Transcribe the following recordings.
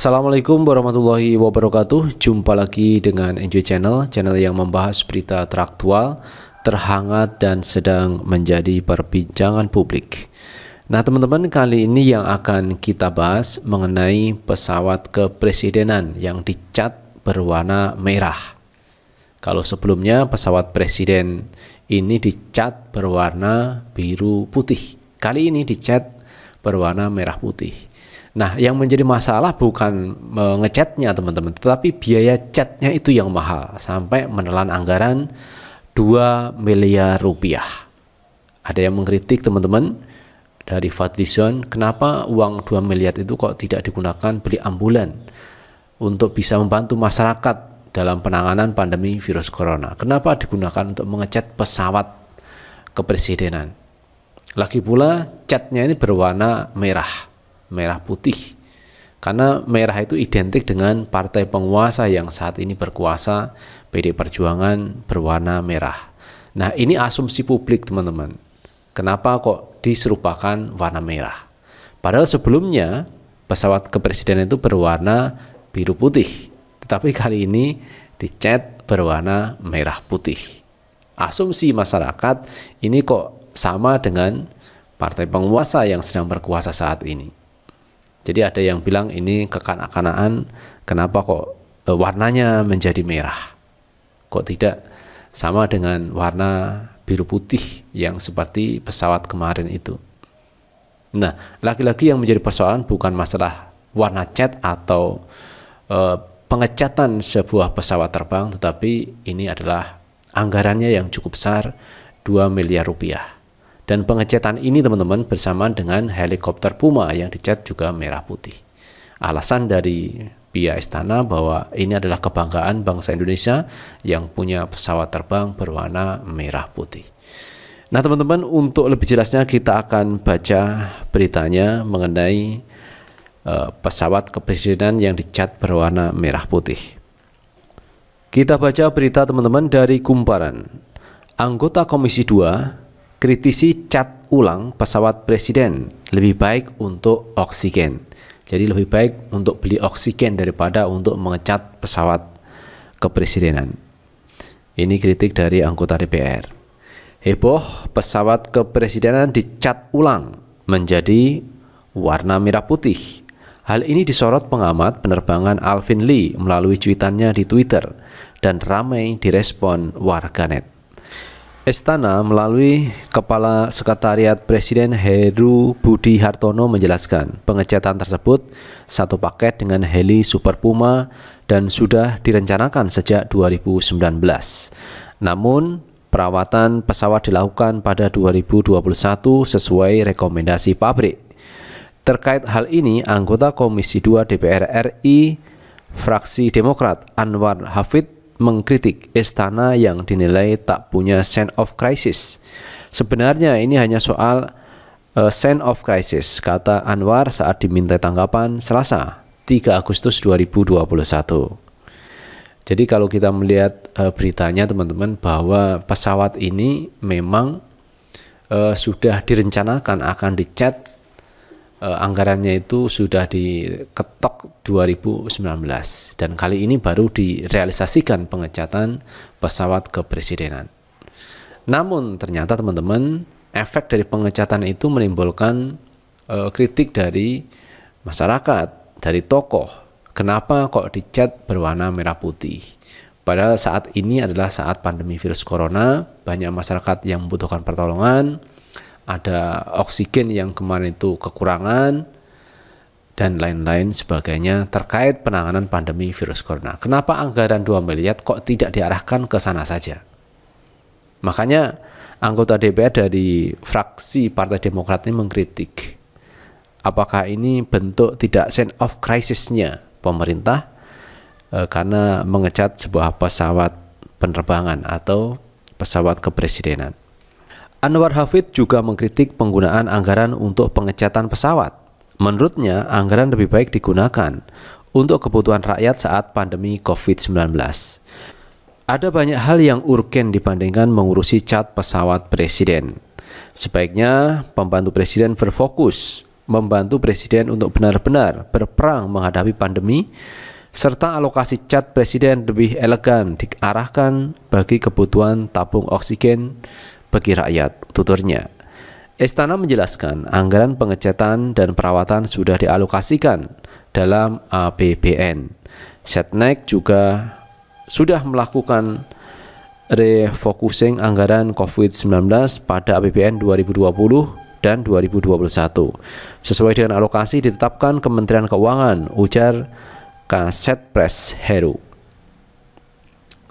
Assalamualaikum warahmatullahi wabarakatuh Jumpa lagi dengan Enjoy Channel Channel yang membahas berita teraktual Terhangat dan sedang menjadi perbincangan publik Nah teman-teman kali ini yang akan kita bahas Mengenai pesawat kepresidenan yang dicat berwarna merah Kalau sebelumnya pesawat presiden ini dicat berwarna biru putih Kali ini dicat berwarna merah putih Nah, yang menjadi masalah bukan mengecatnya teman-teman, tetapi biaya catnya itu yang mahal sampai menelan anggaran 2 miliar rupiah. Ada yang mengkritik teman-teman dari Fadlison, kenapa uang 2 miliar itu kok tidak digunakan beli ambulan untuk bisa membantu masyarakat dalam penanganan pandemi virus corona. Kenapa digunakan untuk mengecat pesawat kepresidenan? Lagi pula catnya ini berwarna merah merah putih. Karena merah itu identik dengan partai penguasa yang saat ini berkuasa, PD Perjuangan berwarna merah. Nah, ini asumsi publik, teman-teman. Kenapa kok diserupakan warna merah? Padahal sebelumnya pesawat kepresidenan itu berwarna biru putih, tetapi kali ini dicat berwarna merah putih. Asumsi masyarakat ini kok sama dengan partai penguasa yang sedang berkuasa saat ini. Jadi ada yang bilang ini kekanak-kanakan, kenapa kok eh, warnanya menjadi merah? Kok tidak sama dengan warna biru putih yang seperti pesawat kemarin itu? Nah, laki-laki yang menjadi persoalan bukan masalah warna cat atau e, pengecatan sebuah pesawat terbang, tetapi ini adalah anggarannya yang cukup besar, 2 miliar rupiah. Dan pengecatan ini teman-teman bersamaan dengan helikopter Puma yang dicat juga merah putih. Alasan dari pihak istana bahwa ini adalah kebanggaan bangsa Indonesia yang punya pesawat terbang berwarna merah putih. Nah teman-teman untuk lebih jelasnya kita akan baca beritanya mengenai uh, pesawat kepresidenan yang dicat berwarna merah putih. Kita baca berita teman-teman dari Kumparan. Anggota Komisi 2 kritisi cat ulang pesawat presiden lebih baik untuk oksigen. Jadi lebih baik untuk beli oksigen daripada untuk mengecat pesawat kepresidenan. Ini kritik dari anggota DPR. Heboh pesawat kepresidenan dicat ulang menjadi warna merah putih. Hal ini disorot pengamat penerbangan Alvin Lee melalui cuitannya di Twitter dan ramai direspon warganet. Istana melalui Kepala Sekretariat Presiden Heru Budi Hartono menjelaskan pengecatan tersebut satu paket dengan heli Super Puma dan sudah direncanakan sejak 2019. Namun, perawatan pesawat dilakukan pada 2021 sesuai rekomendasi pabrik. Terkait hal ini, anggota Komisi 2 DPR RI fraksi Demokrat Anwar Hafid mengkritik istana yang dinilai tak punya sense of crisis. Sebenarnya ini hanya soal eh, sense of crisis, kata Anwar saat diminta tanggapan Selasa 3 Agustus 2021. Jadi kalau kita melihat uh, beritanya teman-teman bahwa pesawat ini memang uh, sudah direncanakan akan dicat uh, anggarannya itu sudah diketok 2019 dan kali ini baru direalisasikan pengecatan pesawat kepresidenan. Namun ternyata teman-teman efek dari pengecatan itu menimbulkan uh, kritik dari masyarakat, dari tokoh. Kenapa kok dicat berwarna merah putih? Padahal saat ini adalah saat pandemi virus corona, banyak masyarakat yang membutuhkan pertolongan, ada oksigen yang kemarin itu kekurangan dan lain-lain sebagainya terkait penanganan pandemi virus corona. Kenapa anggaran 2 miliar kok tidak diarahkan ke sana saja? Makanya anggota DPR dari fraksi Partai Demokrat ini mengkritik apakah ini bentuk tidak sense of crisisnya pemerintah e, karena mengecat sebuah pesawat penerbangan atau pesawat kepresidenan. Anwar Hafid juga mengkritik penggunaan anggaran untuk pengecatan pesawat. Menurutnya, anggaran lebih baik digunakan untuk kebutuhan rakyat saat pandemi COVID-19. Ada banyak hal yang urgen dibandingkan mengurusi cat pesawat presiden. Sebaiknya pembantu presiden berfokus membantu presiden untuk benar-benar berperang menghadapi pandemi serta alokasi cat presiden lebih elegan diarahkan bagi kebutuhan tabung oksigen bagi rakyat, tuturnya. Istana menjelaskan anggaran pengecatan dan perawatan sudah dialokasikan dalam APBN. Setnek juga sudah melakukan refocusing anggaran COVID-19 pada APBN 2020 dan 2021. Sesuai dengan alokasi ditetapkan Kementerian Keuangan, ujar Kaset Press Heru.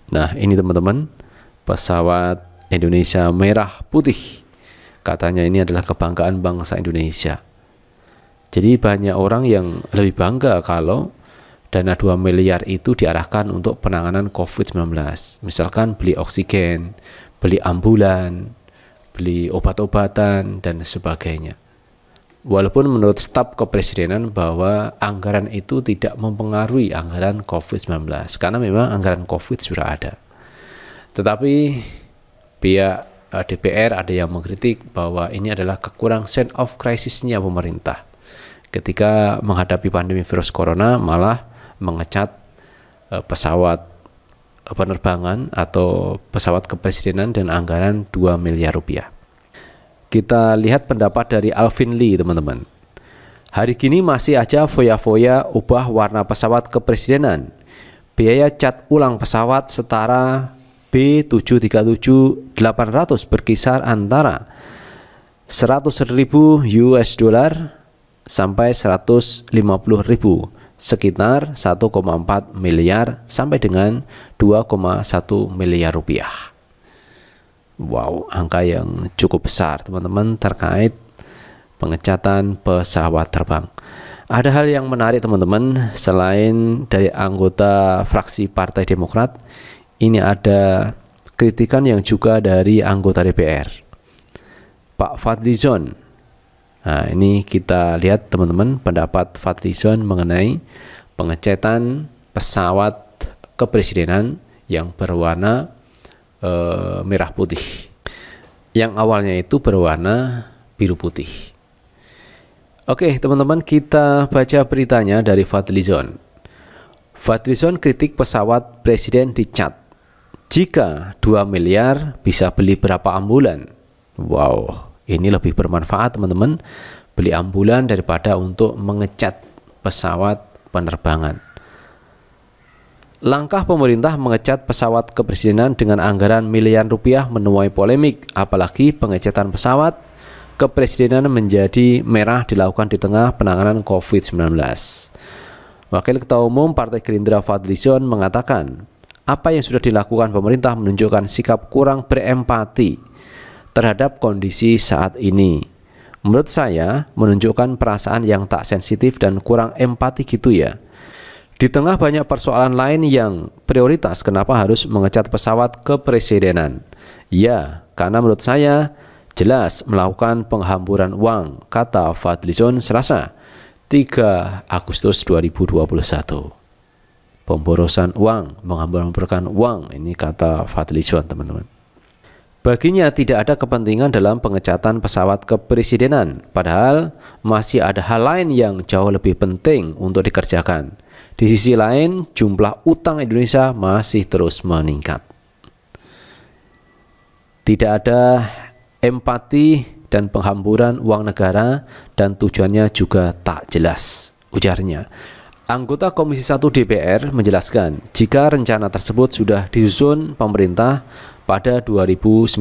Nah, ini teman-teman pesawat Indonesia merah putih. Katanya ini adalah kebanggaan bangsa Indonesia. Jadi banyak orang yang lebih bangga kalau dana 2 miliar itu diarahkan untuk penanganan COVID-19. Misalkan beli oksigen, beli ambulan, beli obat-obatan, dan sebagainya. Walaupun menurut staf kepresidenan bahwa anggaran itu tidak mempengaruhi anggaran COVID-19 karena memang anggaran COVID sudah ada. Tetapi pihak eh, DPR ada yang mengkritik bahwa ini adalah kekurang sense of crisisnya pemerintah ketika menghadapi pandemi virus corona malah mengecat eh, pesawat eh, penerbangan atau pesawat kepresidenan dan anggaran 2 miliar rupiah. Kita lihat pendapat dari Alvin Lee, teman-teman. Hari kini masih aja foya-foya ubah warna pesawat kepresidenan. Biaya cat ulang pesawat setara B737 800 berkisar antara 100.000 US dollar sampai 150.000 sekitar 1,4 miliar sampai dengan 2,1 miliar rupiah. Wow, angka yang cukup besar teman-teman terkait pengecatan pesawat terbang. Ada hal yang menarik teman-teman selain dari anggota fraksi Partai Demokrat ini ada kritikan yang juga dari anggota DPR Pak Fadlizon nah ini kita lihat teman-teman pendapat Fadlizon mengenai pengecetan pesawat kepresidenan yang berwarna e, merah putih yang awalnya itu berwarna biru putih Oke teman-teman kita baca beritanya dari Fadlizon Fadlizon kritik pesawat presiden dicat jika 2 miliar bisa beli berapa ambulan? Wow, ini lebih bermanfaat teman-teman. Beli ambulan daripada untuk mengecat pesawat penerbangan. Langkah pemerintah mengecat pesawat kepresidenan dengan anggaran miliaran rupiah menuai polemik, apalagi pengecatan pesawat kepresidenan menjadi merah dilakukan di tengah penanganan COVID-19. Wakil Ketua Umum Partai Gerindra Fadlizon mengatakan, apa yang sudah dilakukan pemerintah menunjukkan sikap kurang berempati terhadap kondisi saat ini. Menurut saya, menunjukkan perasaan yang tak sensitif dan kurang empati gitu ya. Di tengah banyak persoalan lain yang prioritas, kenapa harus mengecat pesawat kepresidenan? Ya, karena menurut saya jelas melakukan penghamburan uang, kata Fadlizon Selasa, 3 Agustus 2021 pemborosan uang, menghambur-hamburkan uang. Ini kata Fadli teman-teman. Baginya tidak ada kepentingan dalam pengecatan pesawat kepresidenan, padahal masih ada hal lain yang jauh lebih penting untuk dikerjakan. Di sisi lain, jumlah utang Indonesia masih terus meningkat. Tidak ada empati dan penghamburan uang negara dan tujuannya juga tak jelas, ujarnya. Anggota Komisi 1 DPR menjelaskan jika rencana tersebut sudah disusun pemerintah pada 2019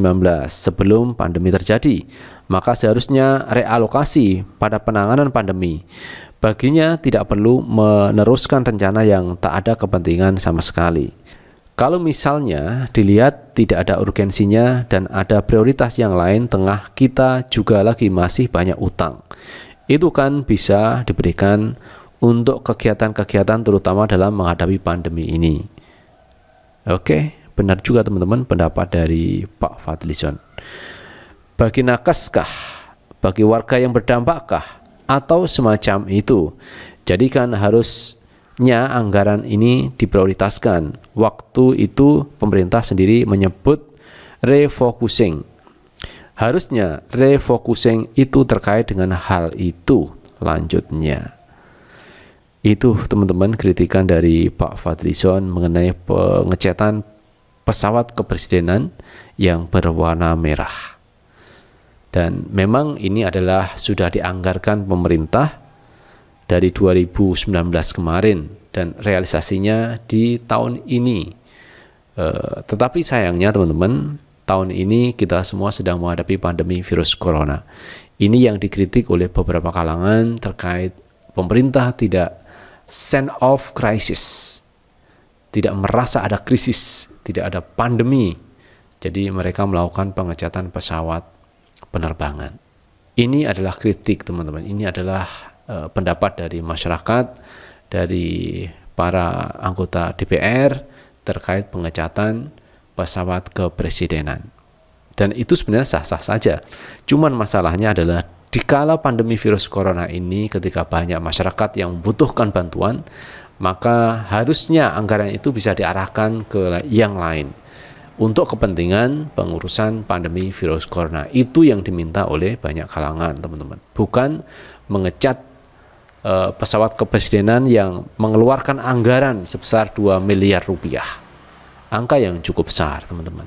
sebelum pandemi terjadi, maka seharusnya realokasi pada penanganan pandemi. Baginya tidak perlu meneruskan rencana yang tak ada kepentingan sama sekali. Kalau misalnya dilihat tidak ada urgensinya dan ada prioritas yang lain tengah kita juga lagi masih banyak utang. Itu kan bisa diberikan untuk kegiatan-kegiatan terutama dalam menghadapi pandemi ini. Oke, benar juga teman-teman pendapat dari Pak Fadlison. Bagi nakaskah, bagi warga yang berdampakkah, atau semacam itu. jadikan harusnya anggaran ini diprioritaskan. Waktu itu pemerintah sendiri menyebut refocusing. Harusnya refocusing itu terkait dengan hal itu lanjutnya. Itu teman-teman kritikan dari Pak Fadlizon mengenai pengecatan pesawat kepresidenan yang berwarna merah. Dan memang ini adalah sudah dianggarkan pemerintah dari 2019 kemarin dan realisasinya di tahun ini. E, tetapi sayangnya teman-teman, tahun ini kita semua sedang menghadapi pandemi virus corona. Ini yang dikritik oleh beberapa kalangan terkait pemerintah tidak sense of crisis. Tidak merasa ada krisis, tidak ada pandemi. Jadi mereka melakukan pengecatan pesawat penerbangan. Ini adalah kritik teman-teman. Ini adalah uh, pendapat dari masyarakat, dari para anggota DPR terkait pengecatan pesawat kepresidenan. Dan itu sebenarnya sah-sah saja. Cuman masalahnya adalah dikala pandemi virus corona ini ketika banyak masyarakat yang membutuhkan bantuan, maka harusnya anggaran itu bisa diarahkan ke yang lain untuk kepentingan pengurusan pandemi virus corona. Itu yang diminta oleh banyak kalangan, teman-teman. Bukan mengecat e, pesawat kepresidenan yang mengeluarkan anggaran sebesar 2 miliar rupiah. Angka yang cukup besar, teman-teman.